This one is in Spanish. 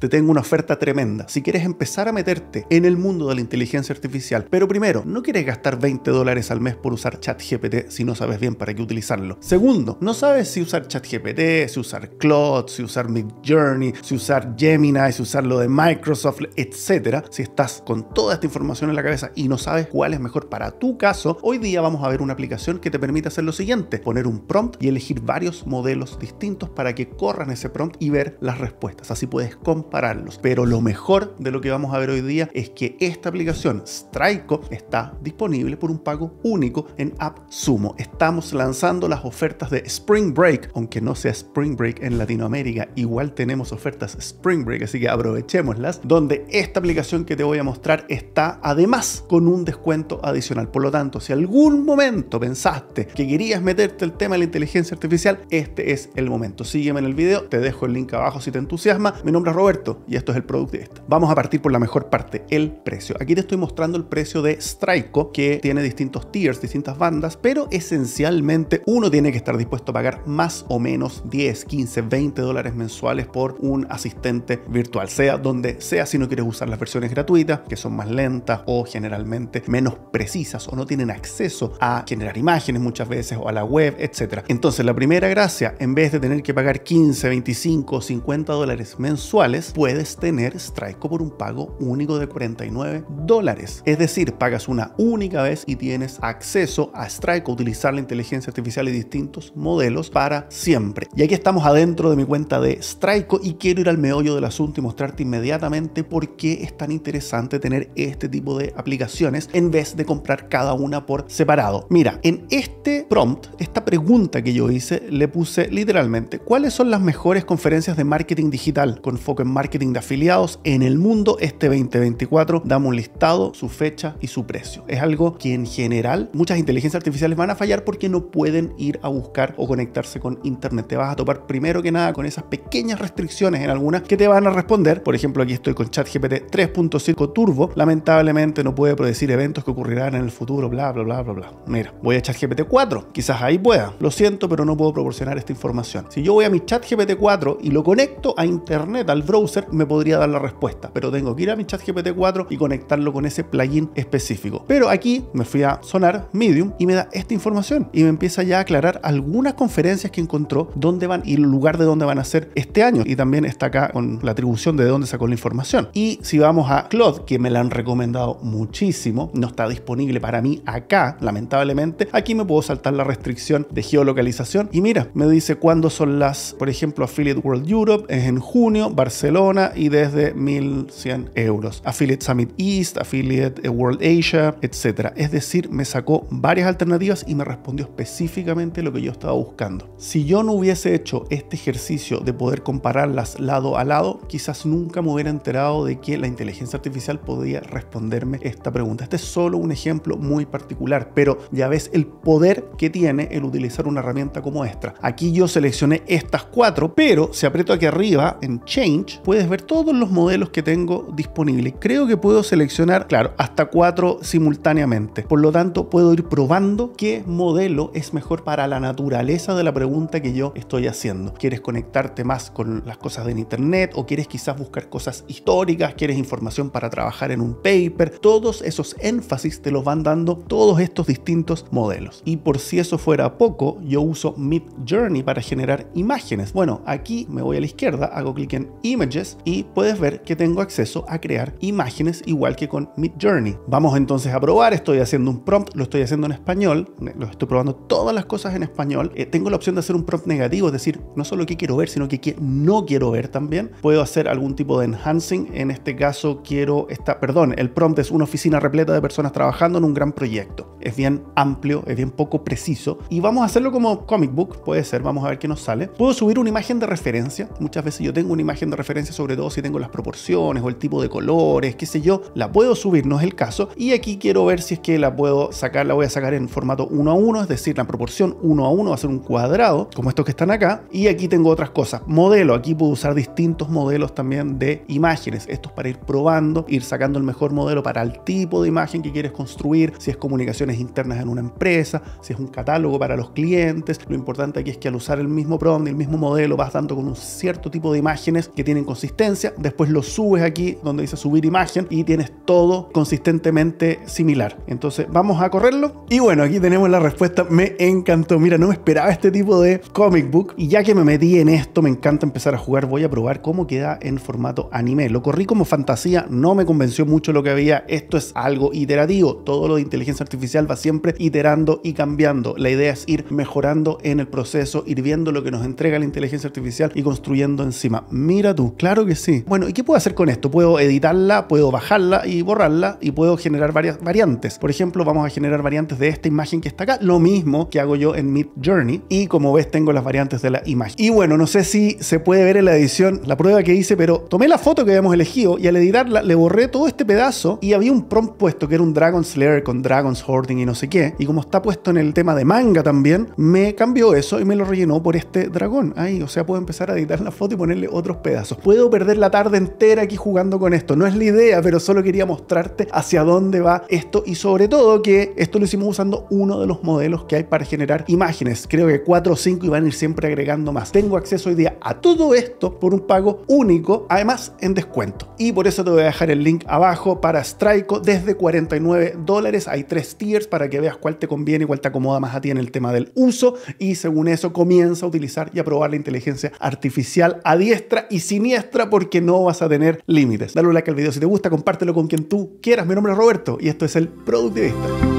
te tengo una oferta tremenda. Si quieres empezar a meterte en el mundo de la inteligencia artificial, pero primero, no quieres gastar 20 dólares al mes por usar ChatGPT si no sabes bien para qué utilizarlo. Segundo, no sabes si usar ChatGPT, si usar Claude, si usar Midjourney, si usar Gemini, si usar lo de Microsoft, etc. Si estás con toda esta información en la cabeza y no sabes cuál es mejor para tu caso, hoy día vamos a ver una aplicación que te permite hacer lo siguiente, poner un prompt y elegir varios modelos distintos para que corran ese prompt y ver las respuestas. Así puedes comprar pararlos, Pero lo mejor de lo que vamos a ver hoy día es que esta aplicación Striko está disponible por un pago único en AppSumo. Estamos lanzando las ofertas de Spring Break, aunque no sea Spring Break en Latinoamérica, igual tenemos ofertas Spring Break, así que aprovechémoslas, donde esta aplicación que te voy a mostrar está además con un descuento adicional. Por lo tanto, si algún momento pensaste que querías meterte el tema de la inteligencia artificial, este es el momento. Sígueme en el video, te dejo el link abajo si te entusiasma. Mi nombre es Roberto y esto es el producto de esta. Vamos a partir por la mejor parte, el precio. Aquí te estoy mostrando el precio de Striko, que tiene distintos tiers, distintas bandas, pero esencialmente uno tiene que estar dispuesto a pagar más o menos 10, 15, 20 dólares mensuales por un asistente virtual, sea donde sea si no quieres usar las versiones gratuitas, que son más lentas o generalmente menos precisas o no tienen acceso a generar imágenes muchas veces o a la web, etc. Entonces la primera gracia, en vez de tener que pagar 15, 25 o 50 dólares mensuales, puedes tener Strico por un pago único de 49 dólares. Es decir, pagas una única vez y tienes acceso a Strico, utilizar la inteligencia artificial y distintos modelos para siempre. Y aquí estamos adentro de mi cuenta de Strico y quiero ir al meollo del asunto y mostrarte inmediatamente por qué es tan interesante tener este tipo de aplicaciones en vez de comprar cada una por separado. Mira, en este prompt, esta pregunta que yo hice, le puse literalmente, ¿cuáles son las mejores conferencias de marketing digital con foco en marketing de afiliados en el mundo este 2024. Damos un listado, su fecha y su precio. Es algo que en general muchas inteligencias artificiales van a fallar porque no pueden ir a buscar o conectarse con internet. Te vas a topar primero que nada con esas pequeñas restricciones en algunas que te van a responder. Por ejemplo, aquí estoy con ChatGPT 3.5 Turbo. Lamentablemente no puede predecir eventos que ocurrirán en el futuro, bla, bla, bla, bla, bla. Mira, voy a ChatGPT 4. Quizás ahí pueda. Lo siento, pero no puedo proporcionar esta información. Si yo voy a mi ChatGPT 4 y lo conecto a internet, al browser, me podría dar la respuesta, pero tengo que ir a mi chat GPT-4 y conectarlo con ese plugin específico. Pero aquí me fui a sonar Medium y me da esta información y me empieza ya a aclarar algunas conferencias que encontró, dónde van y el lugar de dónde van a ser este año. Y también está acá con la atribución de dónde sacó la información. Y si vamos a Claude que me la han recomendado muchísimo, no está disponible para mí acá, lamentablemente, aquí me puedo saltar la restricción de geolocalización. Y mira, me dice cuándo son las, por ejemplo, Affiliate World Europe, es en junio, Barcelona y desde 1100 euros. Affiliate Summit East, Affiliate eh, World Asia, etc. Es decir, me sacó varias alternativas y me respondió específicamente lo que yo estaba buscando. Si yo no hubiese hecho este ejercicio de poder compararlas lado a lado, quizás nunca me hubiera enterado de que la inteligencia artificial podía responderme esta pregunta. Este es solo un ejemplo muy particular, pero ya ves el poder que tiene el utilizar una herramienta como esta. Aquí yo seleccioné estas cuatro, pero si aprieto aquí arriba en Change, puedes ver todos los modelos que tengo disponibles. Creo que puedo seleccionar, claro, hasta cuatro simultáneamente. Por lo tanto, puedo ir probando qué modelo es mejor para la naturaleza de la pregunta que yo estoy haciendo. ¿Quieres conectarte más con las cosas de internet o quieres quizás buscar cosas históricas? ¿Quieres información para trabajar en un paper? Todos esos énfasis te los van dando todos estos distintos modelos. Y por si eso fuera poco, yo uso Mid Journey para generar imágenes. Bueno, aquí me voy a la izquierda, hago clic en Image y puedes ver que tengo acceso a crear imágenes igual que con Mid Journey. Vamos entonces a probar, estoy haciendo un prompt, lo estoy haciendo en español, lo estoy probando todas las cosas en español. Eh, tengo la opción de hacer un prompt negativo, es decir, no solo qué quiero ver, sino que no quiero ver también. Puedo hacer algún tipo de enhancing, en este caso quiero esta, perdón, el prompt es una oficina repleta de personas trabajando en un gran proyecto. Es bien amplio, es bien poco preciso y vamos a hacerlo como comic book, puede ser, vamos a ver qué nos sale. Puedo subir una imagen de referencia, muchas veces yo tengo una imagen de referencia sobre todo si tengo las proporciones o el tipo de colores, qué sé yo, la puedo subir, no es el caso. Y aquí quiero ver si es que la puedo sacar, la voy a sacar en formato 1 a 1, es decir, la proporción 1 a 1 va a ser un cuadrado, como estos que están acá. Y aquí tengo otras cosas, modelo, aquí puedo usar distintos modelos también de imágenes, estos para ir probando, ir sacando el mejor modelo para el tipo de imagen que quieres construir, si es comunicaciones internas en una empresa, si es un catálogo para los clientes. Lo importante aquí es que al usar el mismo prompt, el mismo modelo, vas dando con un cierto tipo de imágenes que tienen consistencia, después lo subes aquí donde dice subir imagen y tienes todo consistentemente similar. Entonces vamos a correrlo y bueno, aquí tenemos la respuesta, me encantó, mira, no me esperaba este tipo de comic book y ya que me metí en esto, me encanta empezar a jugar, voy a probar cómo queda en formato anime. Lo corrí como fantasía, no me convenció mucho lo que había, esto es algo iterativo, todo lo de inteligencia artificial va siempre iterando y cambiando. La idea es ir mejorando en el proceso, ir viendo lo que nos entrega la inteligencia artificial y construyendo encima. Mira tú, Claro que sí. Bueno, ¿y qué puedo hacer con esto? Puedo editarla, puedo bajarla y borrarla y puedo generar varias variantes. Por ejemplo, vamos a generar variantes de esta imagen que está acá, lo mismo que hago yo en Mid Journey. Y como ves, tengo las variantes de la imagen. Y bueno, no sé si se puede ver en la edición la prueba que hice, pero tomé la foto que habíamos elegido y al editarla le borré todo este pedazo y había un prompt puesto que era un Dragon Slayer con Dragon's Hoarding y no sé qué. Y como está puesto en el tema de manga también, me cambió eso y me lo rellenó por este dragón. Ahí, o sea, puedo empezar a editar la foto y ponerle otros pedazos puedo perder la tarde entera aquí jugando con esto. No es la idea, pero solo quería mostrarte hacia dónde va esto y sobre todo que esto lo hicimos usando uno de los modelos que hay para generar imágenes. Creo que 4 o 5 y van a ir siempre agregando más. Tengo acceso hoy día a todo esto por un pago único, además en descuento. Y por eso te voy a dejar el link abajo para Straico desde 49 dólares. Hay tres tiers para que veas cuál te conviene y cuál te acomoda más a ti en el tema del uso. Y según eso comienza a utilizar y a probar la inteligencia artificial a diestra y siniestra porque no vas a tener límites. Dale like al video si te gusta, compártelo con quien tú quieras. Mi nombre es Roberto y esto es el Productivista.